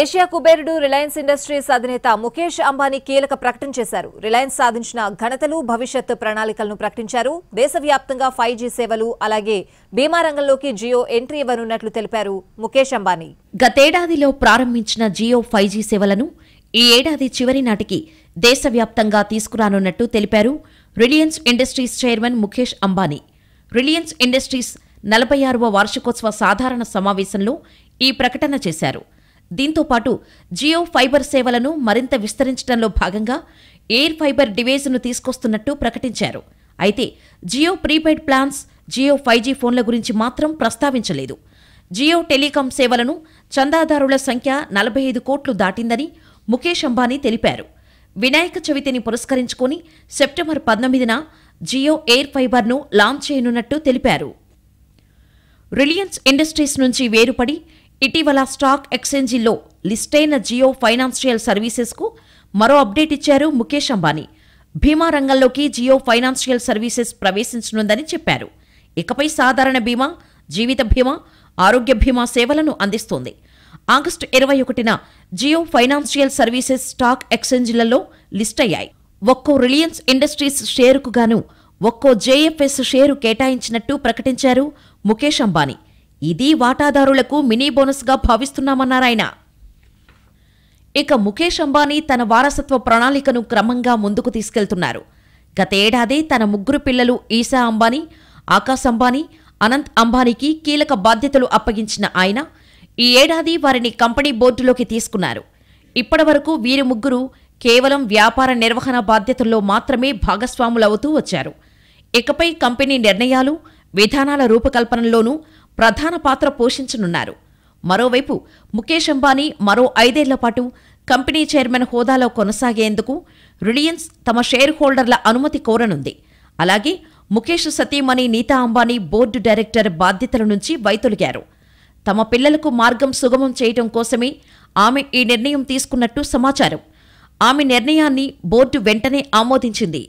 Asia కుబేరుడు Reliance industries అధినేత ముఖేష్ అంబానీ కీలక ప్రకటన చేశారు రిలయన్స్ సాధించిన ఘనతలు భవిష్యత్ ప్రణాళికలను ప్రకటించారు దేశవ్యాప్తంగా ఫైవ్ జీ సేవలు అలాగే బీమా రంగంలోకి జియో ఎంట్రీ ఇవ్వనున్నట్లు తెలిపారు ముఖేష్ అంబానీ గతేడాదిలో ప్రారంభించిన జియో ఫైవ్ జీ సేవలను ఈ ఏడాది చివరి నాటికి దేశవ్యాప్తంగా తీసుకురానున్నట్టు తెలిపారు Reliance Industries chairman Mukesh Ambani Reliance Industries నలభై ఆరవ వార్షికోత్సవ సాధారణ సమావేశంలో ఈ ప్రకటన చేశారు దీంతో పాటు జియో ఫైబర్ సేవలను మరింత విస్తరించడంలో భాగంగా ఎయిర్ ఫైబర్ డివైస్ను తీసుకొస్తున్నట్టు ప్రకటించారు అయితే Jio prepaid plans Jio five G ఫోన్ల గురించి మాత్రం ప్రస్తావించలేదు జియో టెలికాం సేవలను చందాదారుల సంఖ్య నలభై ఐదు కోట్లు దాటిందని ముఖేష్ అంబానీ తెలిపారు వినాయక చవితిని పురస్కరించుకుని సెప్టెంబర్ పద్నాలుగున జియో ఎయిర్ ఫైబర్ను లాంచ్ చేయనున్నట్టు తెలిపారు రిలయన్స్ ఇండస్ట్రీస్ నుంచి వేరుపడి ఇటీవల స్టాక్ ఎక్స్చేంజీల్లో లిస్టైన జియో ఫైనాన్షియల్ సర్వీసెస్కు మరో అప్డేట్ ఇచ్చారు ముఖేష్ అంబానీ భీమా రంగంలోకి జియో ఫైనాన్షియల్ సర్వీసెస్ ప్రవేశించనుందని చెప్పారు ఇకపై సాధారణ బీమా జీవిత బీమా ఆరోగ్య బీమా సేవలను అందిస్తోంది ఆగస్టు ఇరవై ఒకటిన జియో ఫైనాన్షియల్ సర్వీసెస్ స్టాక్ ఎక్స్చేంజీలలో లిస్ట్ అయ్యాయి ఒక్కో రిలయన్స్ ఇండస్ట్రీస్ షేరుకు గాను ఒక్కో జేఎఫ్ఎస్ షేరు కేటాయించినట్టు ప్రకటించారు ముఖేష్ అంబానీ ఇది వాటాదారులకు మినీ బోనస్గా భావిస్తున్నామన్నారాయన ఇక ముఖేష్ అంబానీ తన వారసత్వ ప్రణాళికను క్రమంగా ముందుకు తీసుకెళ్తున్నారు గతేడాది తన ముగ్గురు పిల్లలు ఈశా అంబానీ ఆకాశ్ అంబానీ అనంత్ అంబానీకి కీలక బాధ్యతలు అప్పగించిన ఆయన ఈ ఏడాది వారిని కంపెనీ బోర్డులోకి తీసుకున్నారు ఇప్పటివరకు వీరి ముగ్గురు కేవలం వ్యాపార నిర్వహణ బాధ్యతల్లో మాత్రమే భాగస్వాములవుతూ వచ్చారు ఇకపై కంపెనీ నిర్ణయాలు విధానాల రూపకల్పనలోనూ ప్రధాన పాత్ర పోషించనున్నారు మరోవైపు ముఖేష్ అంబానీ మరో ఐదేళ్ల పాటు కంపెనీ చైర్మన్ హోదాలో కొనసాగేందుకు రిలయన్స్ తమ షేర్ హోల్డర్ల అనుమతి కోరనుంది అలాగే ముఖేష్ సతీమణి నీతా అంబానీ బోర్డు డైరెక్టర్ బాధ్యతల నుంచి వైతొలిగారు తమ పిల్లలకు మార్గం సుగమం చేయటం కోసమే ఆమె ఈ నిర్ణయం తీసుకున్నట్టు సమాచారం ఆమె నిర్ణయాన్ని బోర్డు వెంటనే ఆమోదించింది